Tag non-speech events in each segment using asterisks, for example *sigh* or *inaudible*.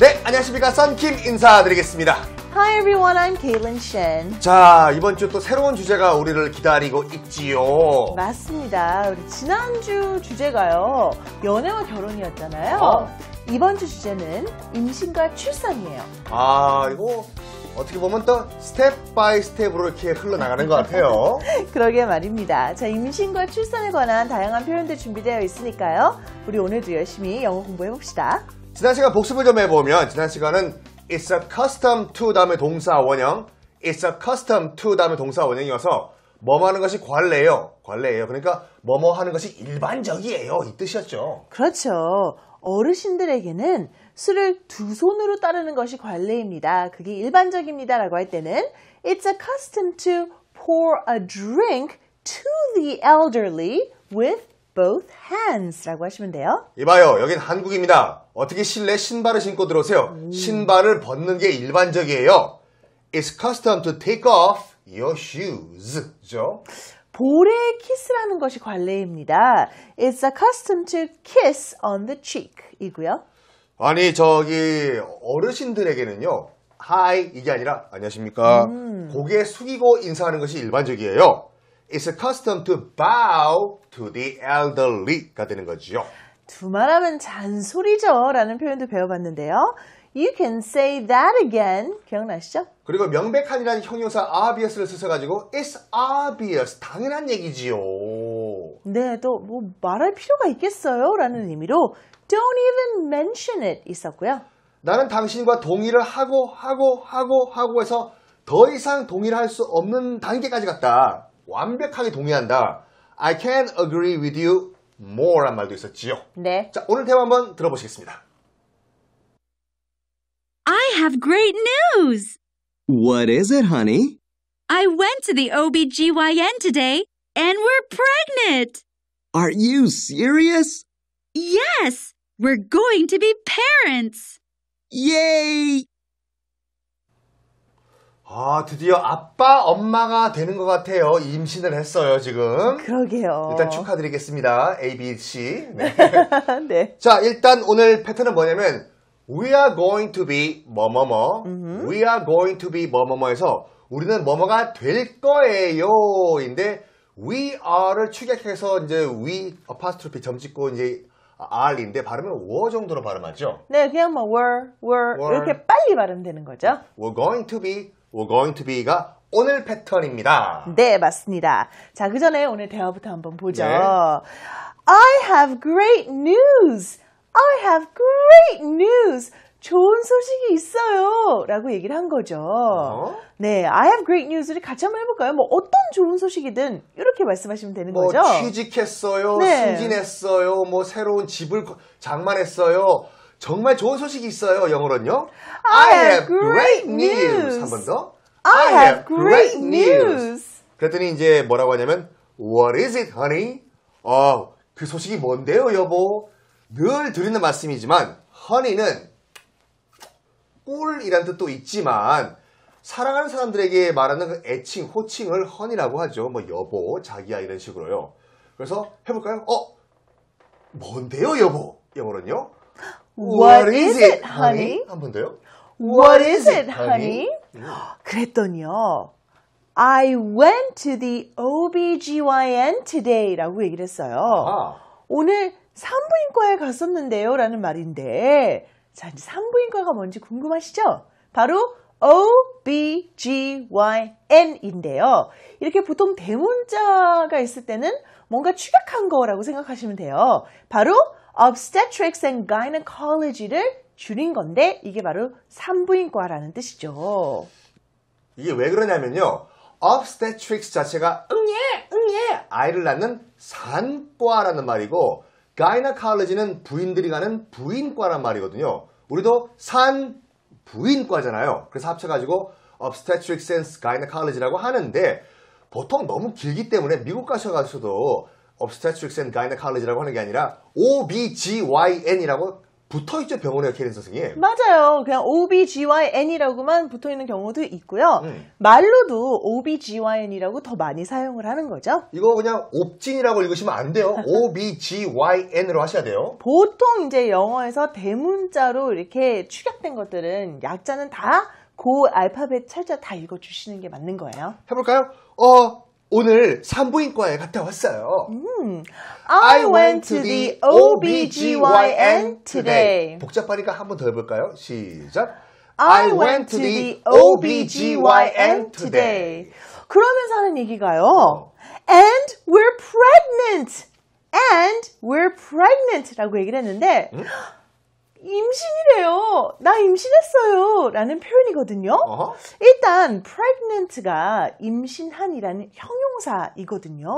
네, 안녕하십니까. 썬킴 인사드리겠습니다. Hi everyone, I'm Kaylin Shen. 자, 이번 주 또 새로운 주제가 우리를 기다리고 있지요. 맞습니다. 우리 지난주 주제가요. 연애와 결혼이었잖아요. 어. 이번 주 주제는 임신과 출산이에요. 아, 이거 어떻게 보면 또 스텝 바이 스텝으로 이렇게 흘러나가는 것 같아요. *laughs* 그러게 말입니다. 자, 임신과 출산에 관한 다양한 표현들 준비되어 있으니까요. 우리 오늘도 열심히 영어 공부해 봅시다. 지난 시간 복습을 좀 해보면 지난 시간은 it's a c u s t o m e d to 다음에 동사 원형 it's a c u s t o m e d to 다음에 동사 원형이어서 뭐뭐 하는 것이 관례예요. 관례예요. 그러니까 뭐 뭐 하는 것이 일반적이에요. 이 뜻이었죠. 그렇죠. 어르신들에게는 술을 두 손으로 따르는 것이 관례입니다. 그게 일반적입니다라고 할 때는 it's a c u s t o m to pour a drink to the elderly with both hands라고 하시면 돼요. 이봐요. 여긴 한국입니다. 어떻게 실내 신발을 신고 들어오세요? 음. 신발을 벗는 게 일반적이에요. It's custom to take off your shoes. 그죠? 볼에 키스라는 것이 관례입니다. It's a custom to kiss on the cheek 이고요. 아니 저기 어르신들에게는요. Hi 이게 아니라 안녕하십니까. 음. 고개 숙이고 인사하는 것이 일반적이에요. It's a custom to bow to the elderly가 되는 거지요. 두말하면 잔소리죠 라는 표현도 배워봤는데요. You can say that again. 기억나시죠? 그리고 명백한이라는 형용사 obvious를 쓰셔가지고 it's obvious. 당연한 얘기지요. 네, 또 뭐 말할 필요가 있겠어요? 라는 의미로 don't even mention it 있었고요. 나는 당신과 동의를 하고 하고 하고 하고 해서 더 이상 동의를 할 수 없는 단계까지 갔다. 완벽하게 동의한다. I can agree with you more란 말도 있었지요. 네. 자, 오늘 대화 한번 들어보시겠습니다. I have great news. What is it, honey? I went to the OBGYN today and we're pregnant. Are you serious? Yes, we're going to be parents. Yay! 아, 드디어 아빠, 엄마가 되는 것 같아요. 임신을 했어요, 지금. 그러게요. 일단 축하드리겠습니다. A, B, C. 네. *laughs* 네. 자, 일단 오늘 패턴은 뭐냐면, We are going to be 뭐뭐뭐. We are going to be 뭐뭐뭐에서 우리는 뭐뭐가 될 거예요. 인데, we are를 축약해서 이제 we apostrophe 점 찍고 이제 R인데 발음은 w e 정도로 발음하죠. 네, 그냥 뭐 were, were, were 이렇게 빨리 발음되는 거죠. We're going to be we're going to be가 오늘 패턴입니다. 네, 맞습니다. 자, 그 전에 오늘 대화부터 한번 보죠. 네. I have great news. I have great news. 좋은 소식이 있어요. 라고 얘기를 한 거죠. 어? 네, I have great news를 같이 한번 해볼까요? 뭐 어떤 좋은 소식이든 이렇게 말씀하시면 되는 뭐 거죠. 취직했어요. 네. 승진했어요. 뭐 새로운 집을 장만했어요. 정말 좋은 소식이 있어요. 영어로는요. I, I have great news. 한 번 더. I, I have great news. 그랬더니 이제 뭐라고 하냐면 What is it, honey? 어, 그 소식이 뭔데요, 여보? 늘 드리는 말씀이지만 honey는 꿀이란 뜻도 있지만 사랑하는 사람들에게 말하는 그 애칭, 호칭을 honey라고 하죠. 뭐 여보, 자기야 이런 식으로요. 그래서 해볼까요? 어, 뭔데요, 여보? 영어로는요. What is it, honey? 한번 더요. What is it, honey? 그랬더니요. I went to the OBGYN today 라고 얘기를 했어요. 아 오늘 산부인과에 갔었는데요 라는 말인데, 자, 이제 산부인과가 뭔지 궁금하시죠? 바로 OBGYN인데요. 이렇게 보통 대문자가 있을 때는 뭔가 축약한 거라고 생각하시면 돼요. 바로 obstetrics and gynecology를 줄인 건데 이게 바로 산부인과라는 뜻이죠. 이게 왜 그러냐면요. obstetrics 자체가 응예 응예 아이를 낳는 산과라는 말이고 gynecology는 부인들이 가는 부인과란 말이거든요. 우리도 산 부인과잖아요. 그래서 합쳐가지고 obstetrics and gynecology라고 하는데 보통 너무 길기 때문에 미국 가셔가지고도 obstetrics and gynecology라고 하는 게 아니라 OBGYN이라고 붙어 있죠 병원에 케린 선생님. 맞아요. 그냥 OBGYN이라고만 붙어 있는 경우도 있고요. 음. 말로도 OBGYN이라고 더 많이 사용을 하는 거죠. 이거 그냥 옵진이라고 읽으시면 안 돼요. *laughs* OBGYN으로 하셔야 돼요. 보통 이제 영어에서 대문자로 이렇게 축약된 것들은 약자는 다 고 알파벳 철자 다 읽어 주시는 게 맞는 거예요. 해 볼까요? 어 오늘 산부인과에 갔다 왔어요. 음, I, I went to the OBGYN today. 복잡하니까 한번더 해볼까요? 시작. I went to the OBGYN today. 그러면서 하는 얘기가요. And we're pregnant. And we're pregnant. 라고 얘기를 했는데, 음? 임신이래요. 나 임신했어요. 라는 표현이거든요. 어허? 일단 pregnant가 임신한이라는 형용사이거든요.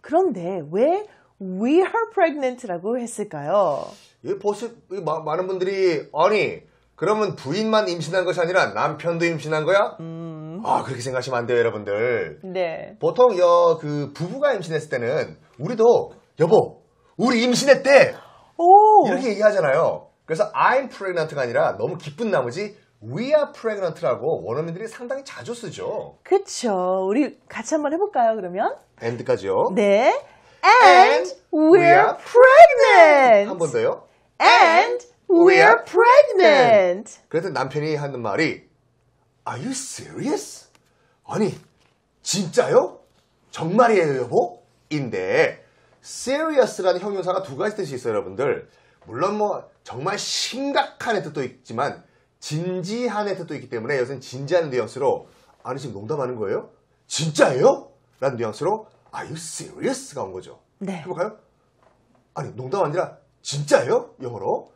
그런데 왜 we are pregnant라고 했을까요? 예, 벌써 마, 많은 분들이 아니 그러면 부인만 임신한 것이 아니라 남편도 임신한 거야? 음... 아 그렇게 생각하시면 안 돼요 여러분들. 네. 보통 여 그 부부가 임신했을 때는 우리도 여보 우리 임신했대. 오. 이렇게 얘기하잖아요. 그래서 I'm pregnant가 아니라 너무 기쁜 나머지 We are pregnant라고 원어민들이 상당히 자주 쓰죠. 그쵸. 우리 같이 한번 해볼까요, 그러면? and까지요. 네. And, And we're, we're pregnant. 한 번 더요. And we're pregnant. 그래서 남편이 하는 말이 Are you serious? 아니, 진짜요? 정말이에요, 여보? 인데 serious라는 형용사가 두 가지 뜻이 있어요, 여러분들. 물론 뭐 정말 심각한 애들도 있지만 진지한 애들도 있기 때문에 여기서는 진지한 뉘앙스로 아니 지금 농담하는 거예요? 진짜예요? 라는 뉘앙스로 Are you serious가 온 거죠. 네. 해볼까요? 아니 농담 아니라 진짜예요? 영어로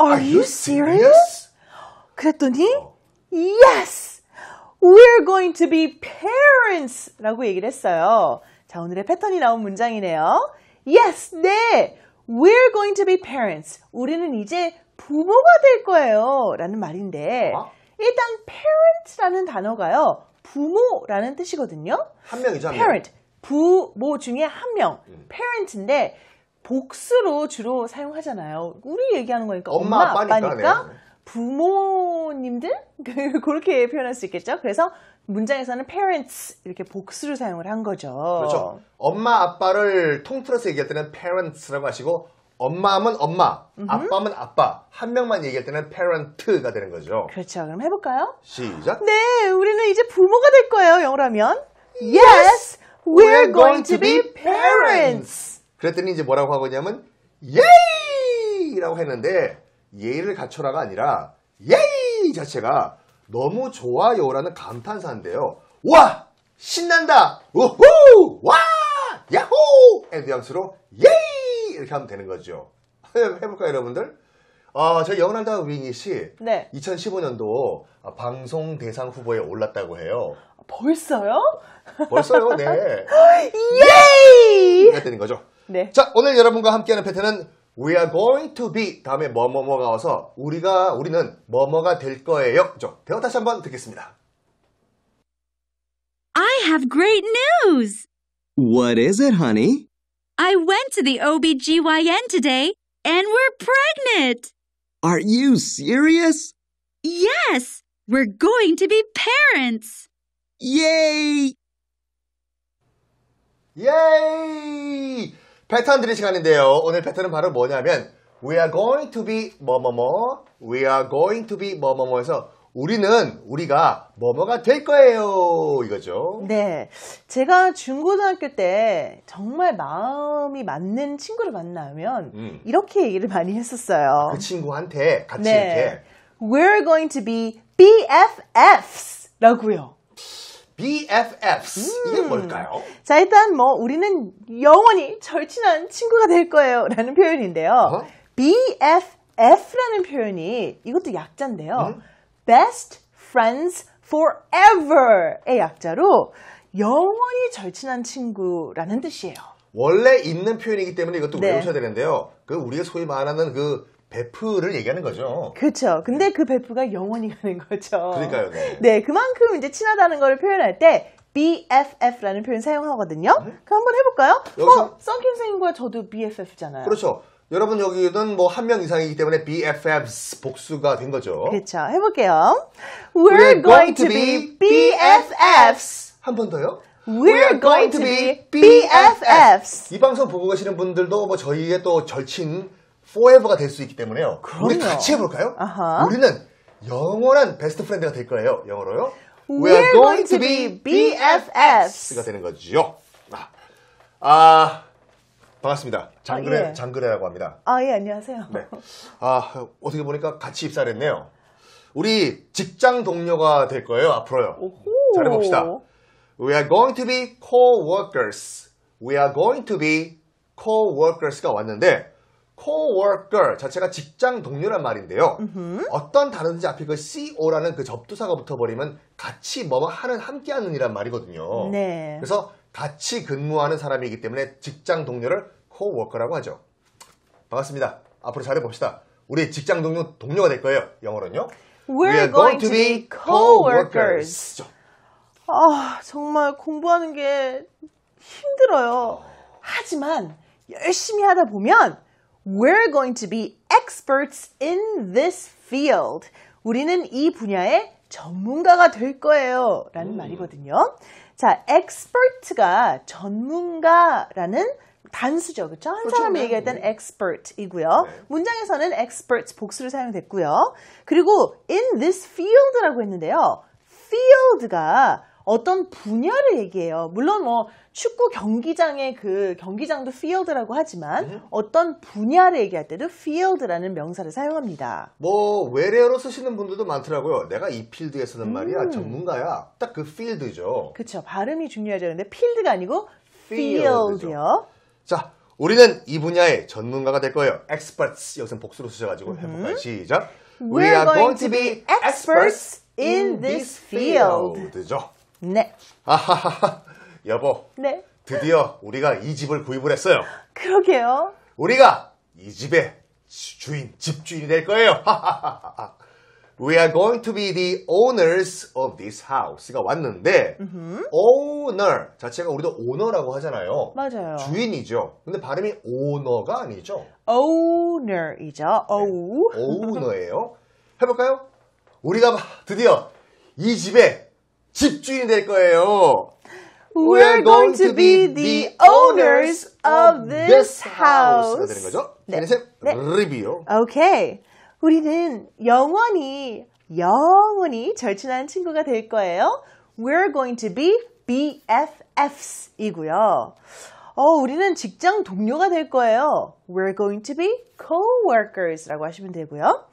Are, Are you serious? serious? 그랬더니 어. Yes! We're going to be parents! 라고 얘기를 했어요. 자, 오늘의 패턴이 나온 문장이네요. Yes, 네! We're going to be parents. 우리는 이제 부모가 될 거예요. 라는 말인데, 어? 일단 parents라는 단어가요. 부모라는 뜻이거든요. 한 명이죠. parent. 부모 중에 한 명. 음. parent인데, 복수로 주로 사용하잖아요. 우리 얘기하는 거니까 엄마, 엄마 아빠니까, 아빠니까 네. 부모님들 *laughs* 그렇게 표현할 수 있겠죠. 그래서 문장에서는 parents 이렇게 복수를 사용을 한 거죠. 그렇죠. 엄마 아빠를 통틀어서 얘기할 때는 parents라고 하시고 엄마 하면 엄마, 아빠 하면 아빠 한 명만 얘기할 때는 parent가 되는 거죠. 그렇죠. 그럼 해볼까요? 시작. 네, 우리는 이제 부모가 될 거예요. 영어로 하면 Yes, we're, going, to be parents. 그랬더니 이제 뭐라고 하고 있냐면 y a y 라고 했는데 예의를 갖춰라가 아니라 yay 자체가 너무 좋아요라는 감탄사인데요. 와! 신난다! 우후! 와! 야호! 에 뉘앙스로 예이! 이렇게 하면 되는 거죠. *laughs* 해볼까요, 여러분들? 아, 저희 영원한다 위닛 씨. 네. 2015년도 방송 대상 후보에 올랐다고 해요. 벌써요? 벌써요, 네. *laughs* 예이! 이렇게 네, 되는 거죠. 네. 자, 오늘 여러분과 함께하는 패턴은 We are going to be 다음에 뭐뭐뭐가 와서 우리가 우리는 뭐뭐가 될 거예요. 그죠? 대화 다시 한번 듣겠습니다. I have great news. What is it, honey? I went to the OBGYN today and we're pregnant. Are you serious? Yes, we're going to be parents. Yay! Yay! 패턴 드릴 시간인데요. 오늘 패턴은 바로 뭐냐면 We are going to be 뭐뭐뭐 We are going to be 뭐뭐뭐 해서 우리는 우리가 뭐뭐가 될 거예요 이거죠. 네, 제가 중고등학교 때 정말 마음이 맞는 친구를 만나면 음. 이렇게 얘기를 많이 했었어요. 그 친구한테 같이 네. 이렇게 We're going to be BFFs 라고요. BFFs. 음. 이게 뭘까요? 자, 일단 뭐 우리는 영원히 절친한 친구가 될 거예요. 라는 표현인데요. 어? BFF라는 표현이 이것도 약자인데요. 음? Best Friends Forever의 약자로 영원히 절친한 친구라는 뜻이에요. 원래 있는 표현이기 때문에 이것도 네. 외우셔야 되는데요. 그 우리가 소위 말하는 그 베프를 얘기하는 거죠. 그렇죠. 근데 그 베프가 영원히 가는 거죠. 그러니까요. 네. 네, 그만큼 이제 친하다는 걸 표현할 때 BFF라는 표현 사용하거든요. 음? 그 한번 해볼까요? 여기서? 어, 썬킴 선생님과 저도 BFF잖아요. 그렇죠. 여러분 여기는 뭐 한 명 이상이기 때문에 BFFs 복수가 된 거죠. 그렇죠. 해볼게요. We're, We're going, going to be BFFs. 한 번 더요. We're going to be BFFs. 이 방송 보고 계시는 분들도 뭐 저희의 또 절친 forever가 될 수 있기 때문에요. 그럼요. 우리 같이 해볼까요? 아하. 우리는 영원한 베스트 프렌드가 될 거예요. 영어로요. We are going to be BFFs가 되는 거죠. 아, 아 반갑습니다. 장그레 아, 예. 장그레라고 합니다. 아예 안녕하세요. 네. 아 어떻게 보니까 같이 입사를 했네요. 우리 직장 동료가 될 거예요 앞으로요. 잘해봅시다. We are going to be co-workers. We are going to be co-workers가 왔는데 coworker 자체가 직장 동료란 말인데요. 음흠. 어떤 단어든지 앞에 그 co라는 그 접두사가 붙어버리면 같이 뭐뭐 하는 함께하는이란 말이거든요. 네. 그래서 같이 근무하는 사람이기 때문에 직장 동료를 coworker라고 하죠. 반갑습니다. 앞으로 잘해봅시다. 우리 직장 동료 동료가 될 거예요. 영어로는요. We're, We're going, going to be coworkers. 아 정말 공부하는 게 힘들어요. 어. 하지만 열심히 하다 보면 We're going to be experts in this field. 우리는 이 분야의 전문가가 될 거예요. 라는 음. 말이거든요. 자, expert가 전문가라는 단수죠. 그렇죠? 한 사람이 네. 얘기할 땐 네. expert이고요. 네. 문장에서는 expert s 복수를 사용됐고요. 그리고 in this field라고 했는데요. field가 어떤 분야를 얘기해요. 물론 뭐 축구 경기장의 그 경기장도 field라고 하지만 네. 어떤 분야를 얘기할 때도 field라는 명사를 사용합니다. 뭐 외래어로 쓰시는 분들도 많더라고요. 내가 이 필드에서는 음. 말이야 전문가야. 딱 그 필드죠. 그렇죠. 발음이 중요하죠. 근데 필드가 아니고 field요. 자, 우리는 이 분야의 전문가가 될 거예요. experts 여기서 복수로 쓰셔가지고 음. 해볼까요? 시작. We're We are going to be experts in this field. 죠. 네. 네. 아하하. 여보. 네. 드디어 우리가 이 집을 구입을 했어요. 그러게요. 우리가 이 집의 주인, 집주인이 될 거예요. *laughs* We are going to be the owners of this house가 왔는데 음흠. owner 자체가 우리도 오너라고 하잖아요. 맞아요. 주인이죠. 근데 발음이 오너가 아니죠. owner이죠. o 네. owner예요. 해볼까요? 우리가 드디어 이 집의 집주인이 될 거예요. We're going to be the owners of this house. 네. 리뷰. 오케이. 우리는 영원히 영원히 절친한 친구가 될 거예요. We're going to be BFFs 이고요. 어, 우리는 직장 동료가 될 거예요. We're going to be co-workers 라고 하시면 되고요.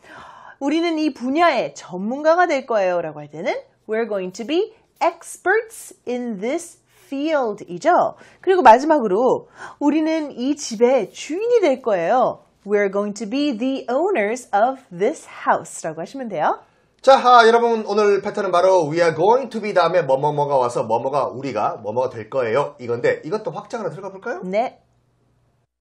우리는 이 분야의 전문가가 될 거예요 라고 할 때는 We're going to be experts in this field이죠. 그리고 마지막으로 우리는 이 집의 주인이 될 거예요. We're going to be the owners of this house라고 하시면 돼요. 자, 아, 여러분 오늘 패턴은 바로 we are going to be 다음에 뭐뭐뭐가 와서 뭐뭐가 우리가 뭐뭐가 될 거예요. 이건데 이것도 확장으로 들어가 볼까요? 네.